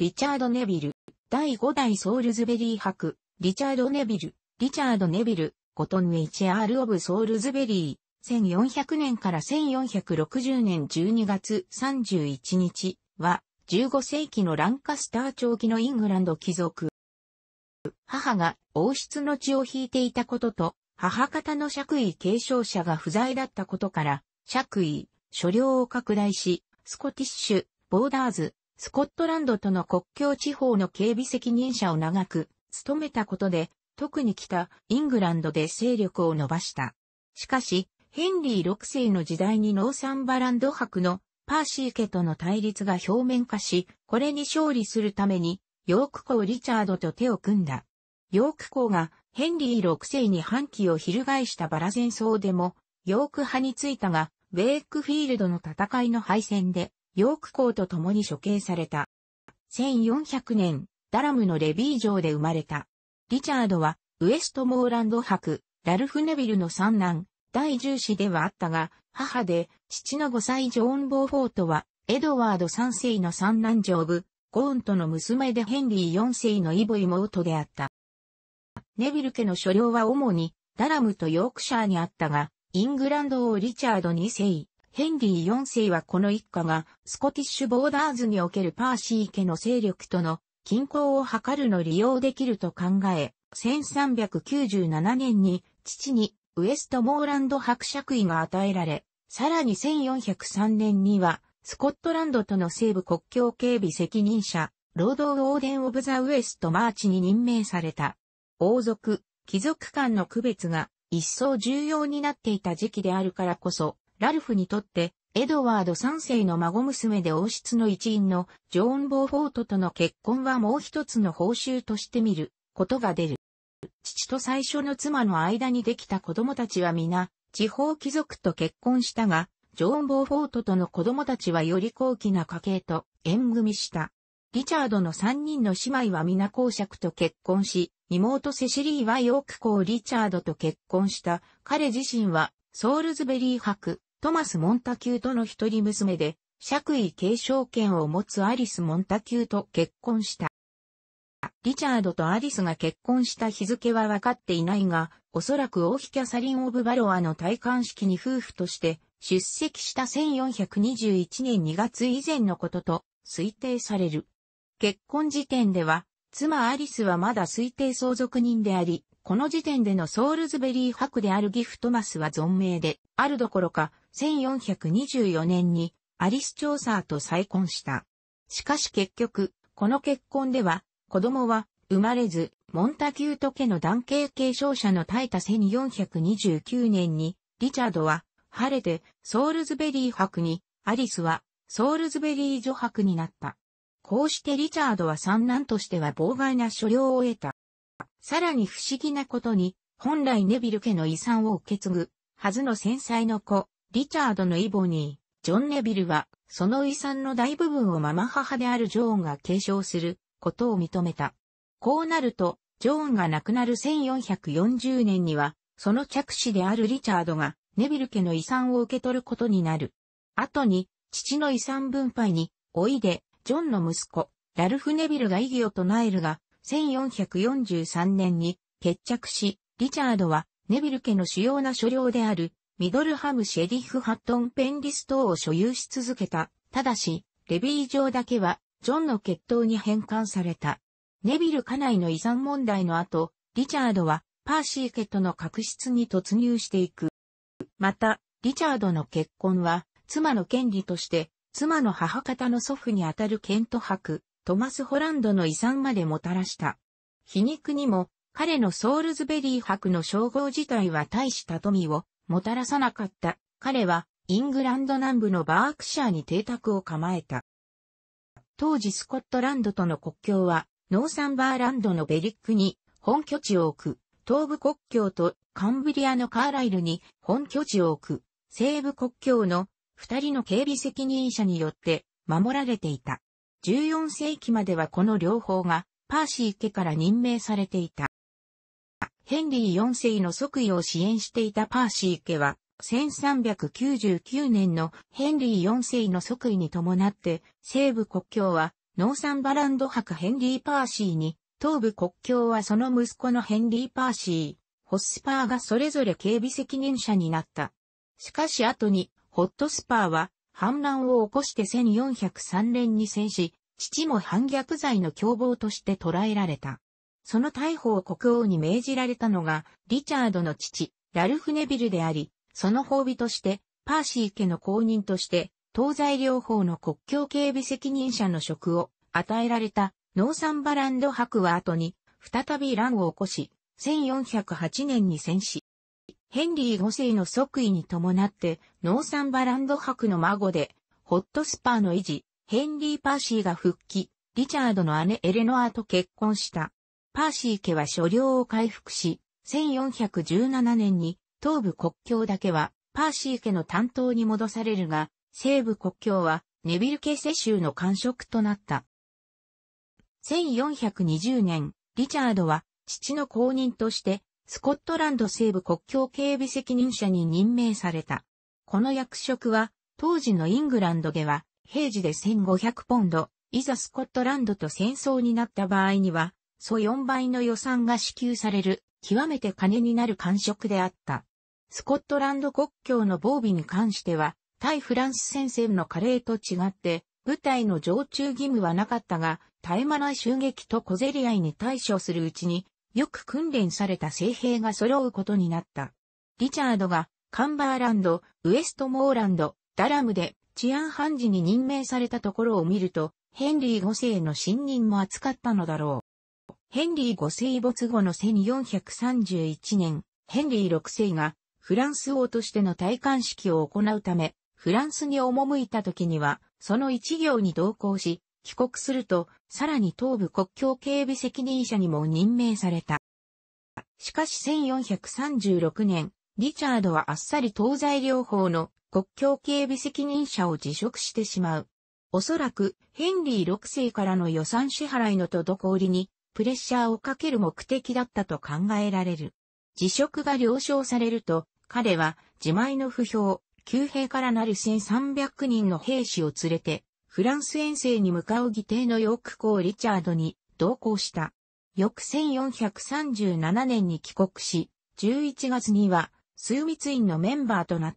リチャード・ネビル、第5代ソールズベリー博、リチャード・ネビル、リチャード・ネビル、ゴトン・ウェイチアール・オブ・ソールズベリー、1400年から1460年12月31日は、15世紀のランカスター長期のイングランド貴族。母が王室の血を引いていたことと、母方の爵位継承者が不在だったことから、爵位、所領を拡大し、スコティッシュ、ボーダーズ、スコットランドとの国境地方の警備責任者を長く務めたことで、特に北イングランドで勢力を伸ばした。しかし、ヘンリー6世の時代にノーサンバランド博のパーシー家との対立が表面化し、これに勝利するために、ヨーク公リチャードと手を組んだ。ヨーク公がヘンリー6世に反旗を翻したバラ戦争でも、ヨーク派についたが、ウェイクフィールドの戦いの敗戦で、ヨーク公と共に処刑された。1400年、ダラムのレビー城で生まれた。リチャードは、ウエストモーランド博、ラルフ・ネビルの三男、第十子ではあったが、母で、父の5歳ジョーン・ボーフォートは、エドワード3世の三男ジョーブ、ゴーンとの娘でヘンリー4世のイー妹であった。ネビル家の所領は主に、ダラムとヨークシャーにあったが、イングランド王リチャード2世、ヘンリー4世はこの一家がスコティッシュボーダーズにおけるパーシー家の勢力との均衡を図るの利用できると考え、1397年に父にウエストモーランド伯爵位が与えられ、さらに1403年にはスコットランドとの西部国境警備責任者、労働オーデン・オブ・ザ・ウエスト・マーチに任命された。王族、貴族間の区別が一層重要になっていた時期であるからこそ、ラルフにとって、エドワード3世の孫娘で王室の一員のジョーン・ボーフォートとの結婚はもう一つの報酬として見ることが出る。父と最初の妻の間にできた子供たちは皆、地方貴族と結婚したが、ジョーン・ボーフォートとの子供たちはより高貴な家系と縁組した。リチャードの3人の姉妹は皆公爵と結婚し、妹セシリーはヨーク公リチャードと結婚した。彼自身はソールズベリー博トマス・モンタキューとの一人娘で、爵位継承権を持つアリス・モンタキューと結婚した。リチャードとアリスが結婚した日付は分かっていないが、おそらく王妃キャサリン・オブ・バロアの戴冠式に夫婦として出席した1421年2月以前のことと推定される。結婚時点では、妻アリスはまだ推定相続人であり、この時点でのソールズベリー博であるギフトマスは存命で、あるどころか、1424年にアリス・チョーサーと再婚した。しかし結局、この結婚では、子供は生まれず、モンタキュート家の男系継承者の耐えた1429年に、リチャードは、晴れて、ソールズベリー博に、アリスは、ソールズベリー女博になった。こうしてリチャードは三男としては妨害な所領を得た。さらに不思議なことに、本来ネビル家の遺産を受け継ぐ、はずの繊細の子、リチャードのイボニー、ジョン・ネビルは、その遺産の大部分をママ母であるジョーンが継承することを認めた。こうなると、ジョーンが亡くなる1440年には、その着手であるリチャードが、ネビル家の遺産を受け取ることになる。後に、父の遺産分配に、おいで、ジョンの息子、ラルフ・ネビルが異議を唱えるが、1443年に決着し、リチャードはネビル家の主要な所領であるミドルハムシェリッフハットンペンリス等を所有し続けた。ただし、レビー城だけはジョンの血統に返還された。ネビル家内の遺産問題の後、リチャードはパーシー家との確執に突入していく。また、リチャードの結婚は妻の権利として、妻の母方の祖父にあたるケント博、トマス・ホランドの遺産までもたらした。皮肉にも、彼のソールズベリー博の称号自体は大した富をもたらさなかった。彼は、イングランド南部のバークシャーに邸宅を構えた。当時スコットランドとの国境は、ノーサンバーランドのベリックに本拠地を置く、東部国境とカンブリアのカーライルに本拠地を置く、西部国境の二人の警備責任者によって守られていた。14世紀まではこの両方がパーシー家から任命されていた。ヘンリー4世の即位を支援していたパーシー家は、1399年のヘンリー4世の即位に伴って、西部国境はノーサンバランド博ヘンリー・パーシーに、東部国境はその息子のヘンリー・パーシー、ホスパーがそれぞれ警備責任者になった。しかし後に、ホットスパーは反乱を起こして1403年に戦死、父も反逆罪の凶暴として捕らえられた。その逮捕を国王に命じられたのが、リチャードの父、ラルフ・ネビルであり、その褒美として、パーシー家の公認として、東西両方の国境警備責任者の職を与えられたノーサンバランド博は後に、再び乱を起こし、1408年に戦死。ヘンリー5世の即位に伴って、ノーサンバランド博の孫で、ホットスパーの維持、ヘンリー・パーシーが復帰、リチャードの姉エレノアと結婚した。パーシー家は所領を回復し、1417年に東部国境だけはパーシー家の担当に戻されるが、西部国境はネビルケセ州の官職となった。1420年、リチャードは父の後任としてスコットランド西部国境警備責任者に任命された。この役職は、当時のイングランドでは、平時で1500ポンド、いざスコットランドと戦争になった場合には、素4倍の予算が支給される、極めて金になる感触であった。スコットランド国境の防備に関しては、対フランス戦線の加齢と違って、部隊の常駐義務はなかったが、絶え間ない襲撃と小競り合いに対処するうちに、よく訓練された精兵が揃うことになった。リチャードがカンバーランド、ウエストモーランド、ダラムで治安判事に任命されたところを見ると、ヘンリー5世の信任も扱ったのだろう。ヘンリー5世没後の1431年、ヘンリー6世がフランス王としての戴冠式を行うため、フランスに赴いた時には、その一行に同行し、帰国すると、さらに東部国境警備責任者にも任命された。しかし1436年、リチャードはあっさり東西両方の国境警備責任者を辞職してしまう。おそらく、ヘンリー6世からの予算支払いの滞りに、プレッシャーをかける目的だったと考えられる。辞職が了承されると、彼は自前の不評、旧兵からなる1300人の兵士を連れて、フランス遠征に向かう議定のヨーク公リチャードに同行した。翌1437年に帰国し、11月には枢密院のメンバーとなっ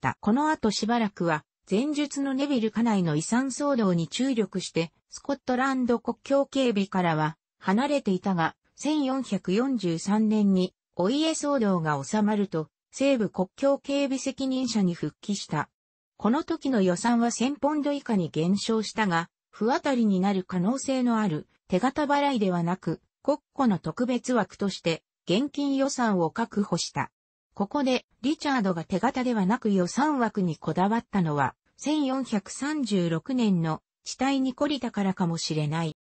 た。この後しばらくは、前述のネビル家内の遺産騒動に注力して、スコットランド国境警備からは離れていたが、1443年にお家騒動が収まると、西部国境警備責任者に復帰した。この時の予算は1000ポンド以下に減少したが、不当たりになる可能性のある手形払いではなく、国庫の特別枠として現金予算を確保した。ここでリチャードが手形ではなく予算枠にこだわったのは、1436年の地帯に懲りたからかもしれない。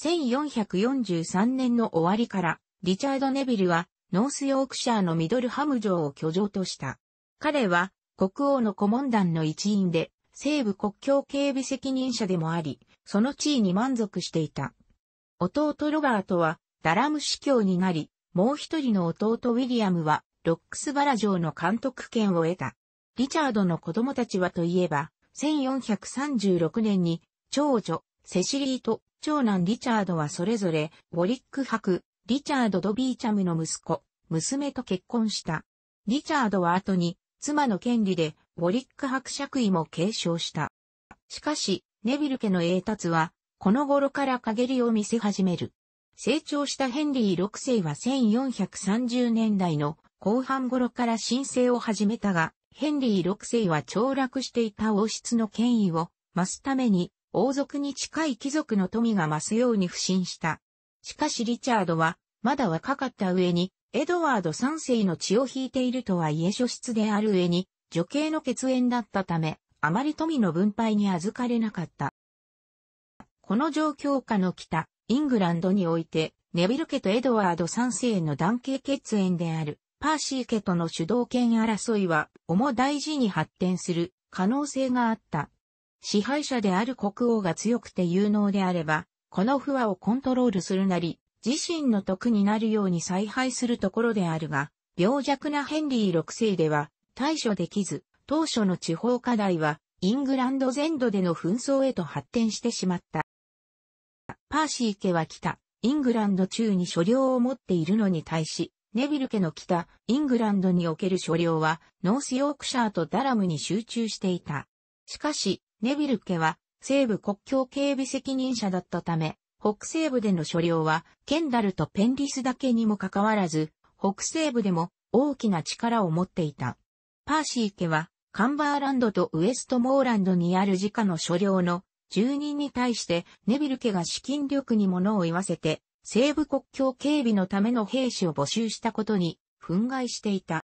1443年の終わりから、リチャード・ネビルは、ノースヨークシャーのミドルハム城を居城とした。彼は、国王の顧問団の一員で、西部国境警備責任者でもあり、その地位に満足していた。弟ロバートは、ダラム司教になり、もう一人の弟ウィリアムは、ロックスバラ城の監督権を得た。リチャードの子供たちはといえば、1436年に、長女、セシリーと、長男リチャードはそれぞれ、ウォリック博、リチャード・ドビーチャムの息子、娘と結婚した。リチャードは後に、妻の権利で、ウォリック伯爵位も継承した。しかし、ネビル家の英達は、この頃から陰りを見せ始める。成長したヘンリー6世は1430年代の後半頃から申請を始めたが、ヘンリー6世は凋落していた王室の権威を増すために、王族に近い貴族の富が増すように不信した。しかしリチャードは、まだ若かった上に、エドワード3世の血を引いているとはいえ諸出である上に、女系の血縁だったため、あまり富の分配に預かれなかった。この状況下の北、イングランドにおいて、ネビル家とエドワード3世の男系血縁である、パーシー家との主導権争いは、重大事に発展する可能性があった。支配者である国王が強くて有能であれば、この不和をコントロールするなり、自身の得になるように采配するところであるが、病弱なヘンリー6世では対処できず、当初の地方課題はイングランド全土での紛争へと発展してしまった。パーシー家は北、イングランド中に所領を持っているのに対し、ネビル家の北、イングランドにおける所領は、ノースヨークシャーとダラムに集中していた。しかし、ネビル家は、西部国境警備責任者だったため、北西部での所領は、ケンダルとペンリスだけにもかかわらず、北西部でも大きな力を持っていた。パーシー家は、カンバーランドとウエストモーランドにある自家の所領の住人に対してネビル家が資金力に物を言わせて、西部国境警備のための兵士を募集したことに憤慨していた。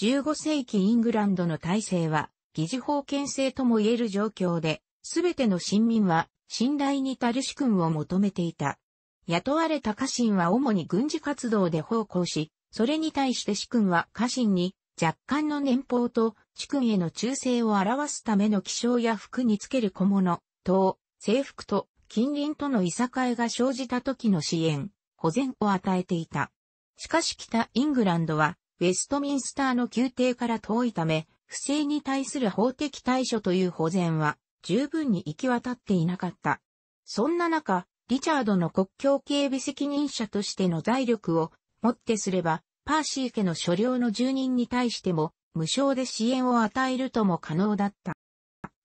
15世紀イングランドの体制は、議事封権制とも言える状況で、すべての新民は信頼に足る主君を求めていた。雇われた家臣は主に軍事活動で奉公し、それに対して主君は家臣に若干の年俸と主君への忠誠を表すための気象や服につける小物、等、制服と近隣とのいさかいが生じた時の支援、保全を与えていた。しかし北イングランドはウェストミンスターの宮廷から遠いため、不正に対する法的対処という保全は十分に行き渡っていなかった。そんな中、リチャードの国境警備責任者としての財力をもってすれば、パーシー家の所領の住人に対しても無償で支援を与えるとも可能だった。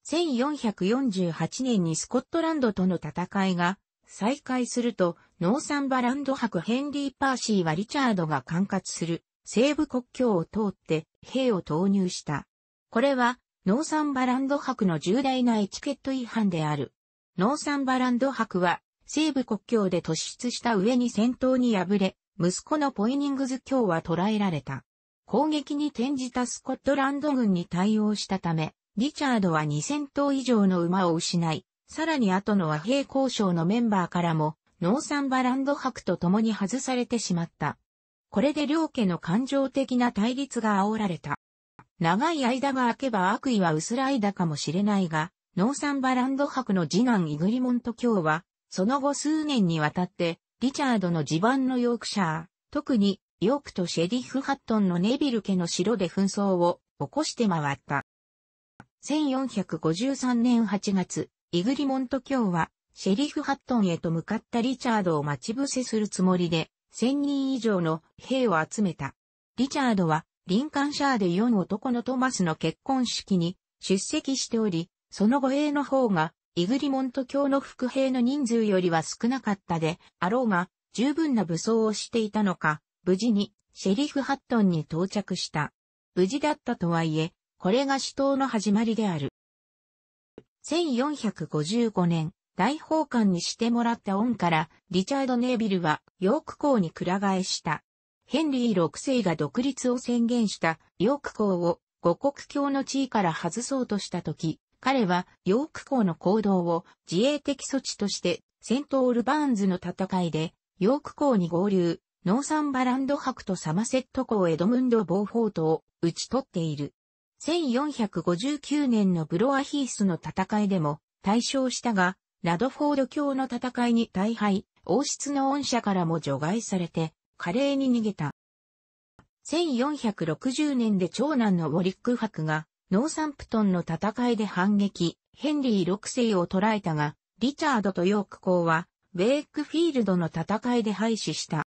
1448年にスコットランドとの戦いが再開すると、ノーサンバランド博ヘンリー・パーシーはリチャードが管轄する西部国境を通って兵を投入した。これはノーサンバランド博の重大なエチケット違反である。ノーサンバランド博は、西部国境で突出した上に戦闘に敗れ、息子のポイニングズ卿は捕らえられた。攻撃に転じたスコットランド軍に対応したため、リチャードは2000頭以上の馬を失い、さらに後の和平交渉のメンバーからも、ノーサンバランド博と共に外されてしまった。これで両家の感情的な対立が煽られた。長い間が空けば悪意は薄らいだかもしれないが、ノーサンバランド博の次男イグリモント卿は、その後数年にわたって、リチャードの地盤のヨークシャー、特に、ヨークとシェリフ・ハットンのネビル家の城で紛争を起こして回った。1453年8月、イグリモント卿は、シェリフ・ハットンへと向かったリチャードを待ち伏せするつもりで、1000人以上の兵を集めた。リチャードは、リンカンシャーで4男のトマスの結婚式に出席しており、その護衛の方が、イグリモント教の副兵の人数よりは少なかったで、あろうが、十分な武装をしていたのか、無事に、シェリフ・ハットンに到着した。無事だったとはいえ、これが死闘の始まりである。1455年、大法官にしてもらった恩から、リチャード・ネービルは、ヨーク校にくら替えした。ヘンリー6世が独立を宣言したヨーク公を五国教の地位から外そうとした時、彼はヨーク公の行動を自衛的措置としてセントオールバーンズの戦いでヨーク公に合流、ノーサンバランド博とサマセット公エドムンド・ボーフォートを打ち取っている。1459年のブロアヒースの戦いでも対象したが、ラドフォード教の戦いに大敗、王室の恩赦からも除外されて、華麗に逃げた。1460年で長男のウォリック伯が、ノーサンプトンの戦いで反撃、ヘンリー6世を捕らえたが、リチャードとヨーク公は、ウェイクフィールドの戦いで廃止した。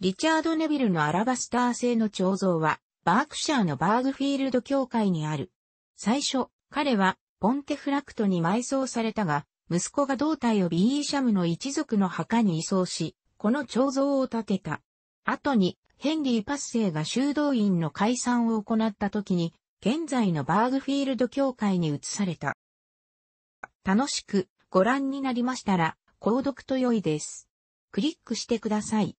リチャード・ネビルのアラバスター製の彫像は、バークシャーのバーグフィールド教会にある。最初、彼は、ポンテフラクトに埋葬されたが、息子が胴体をビーシャムの一族の墓に移送し、この彫像を建てた。後に、ヘンリー・パッセイが修道院の解散を行った時に、現在のバーグフィールド教会に移された。楽しくご覧になりましたら、購読と良いです。クリックしてください。